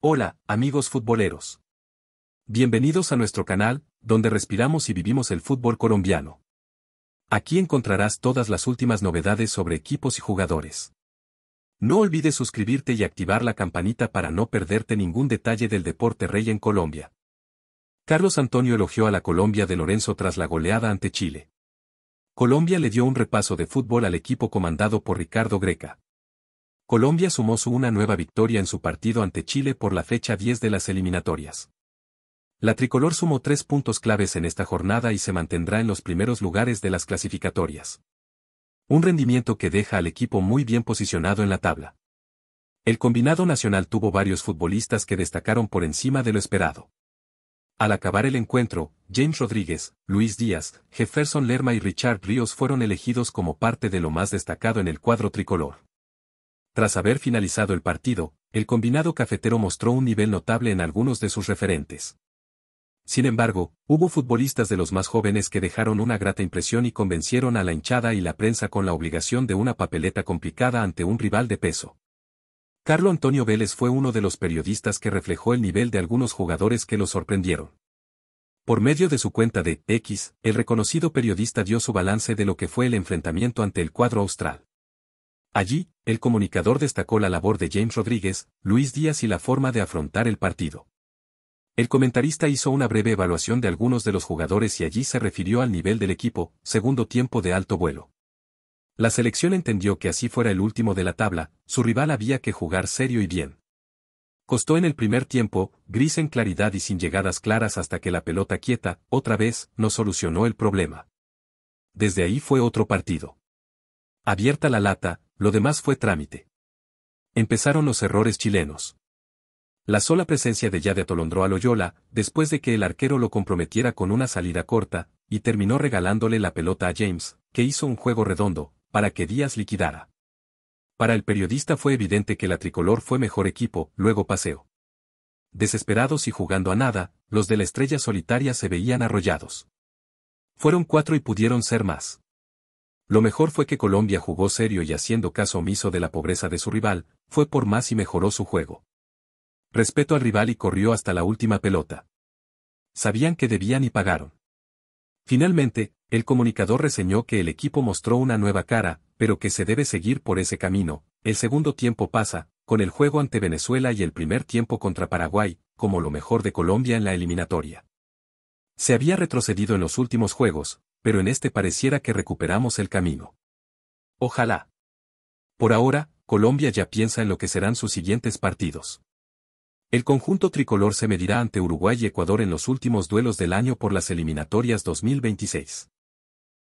Hola, amigos futboleros. Bienvenidos a nuestro canal, donde respiramos y vivimos el fútbol colombiano. Aquí encontrarás todas las últimas novedades sobre equipos y jugadores. No olvides suscribirte y activar la campanita para no perderte ningún detalle del deporte rey en Colombia. Carlos Antonio elogió a la Colombia de Lorenzo tras la goleada ante Chile. Colombia le dio un repaso de fútbol al equipo comandado por Ricardo Greca. Colombia sumó su una nueva victoria en su partido ante Chile por la fecha 10 de las eliminatorias. La tricolor sumó tres puntos claves en esta jornada y se mantendrá en los primeros lugares de las clasificatorias. Un rendimiento que deja al equipo muy bien posicionado en la tabla. El combinado nacional tuvo varios futbolistas que destacaron por encima de lo esperado. Al acabar el encuentro, James Rodríguez, Luis Díaz, Jefferson Lerma y Richard Ríos fueron elegidos como parte de lo más destacado en el cuadro tricolor. Tras haber finalizado el partido, el combinado cafetero mostró un nivel notable en algunos de sus referentes. Sin embargo, hubo futbolistas de los más jóvenes que dejaron una grata impresión y convencieron a la hinchada y la prensa con la obligación de una papeleta complicada ante un rival de peso. Carlo Antonio Vélez fue uno de los periodistas que reflejó el nivel de algunos jugadores que lo sorprendieron. Por medio de su cuenta de X, el reconocido periodista dio su balance de lo que fue el enfrentamiento ante el cuadro austral. Allí, el comunicador destacó la labor de James Rodríguez, Luis Díaz y la forma de afrontar el partido. El comentarista hizo una breve evaluación de algunos de los jugadores y allí se refirió al nivel del equipo, segundo tiempo de alto vuelo. La selección entendió que así fuera el último de la tabla, su rival había que jugar serio y bien. Costó en el primer tiempo, gris en claridad y sin llegadas claras hasta que la pelota quieta, otra vez, no solucionó el problema. Desde ahí fue otro partido. Abierta la lata, lo demás fue trámite. Empezaron los errores chilenos. La sola presencia de Yade atolondró a Loyola, después de que el arquero lo comprometiera con una salida corta, y terminó regalándole la pelota a James, que hizo un juego redondo, para que Díaz liquidara. Para el periodista fue evidente que la tricolor fue mejor equipo, luego paseo. Desesperados y jugando a nada, los de la estrella solitaria se veían arrollados. Fueron cuatro y pudieron ser más. Lo mejor fue que Colombia jugó serio y haciendo caso omiso de la pobreza de su rival, fue por más y mejoró su juego. Respeto al rival y corrió hasta la última pelota. Sabían que debían y pagaron. Finalmente, el comunicador reseñó que el equipo mostró una nueva cara, pero que se debe seguir por ese camino. El segundo tiempo pasa, con el juego ante Venezuela y el primer tiempo contra Paraguay, como lo mejor de Colombia en la eliminatoria. Se había retrocedido en los últimos juegos, pero en este pareciera que recuperamos el camino. Ojalá. Por ahora, Colombia ya piensa en lo que serán sus siguientes partidos. El conjunto tricolor se medirá ante Uruguay y Ecuador en los últimos duelos del año por las eliminatorias 2026.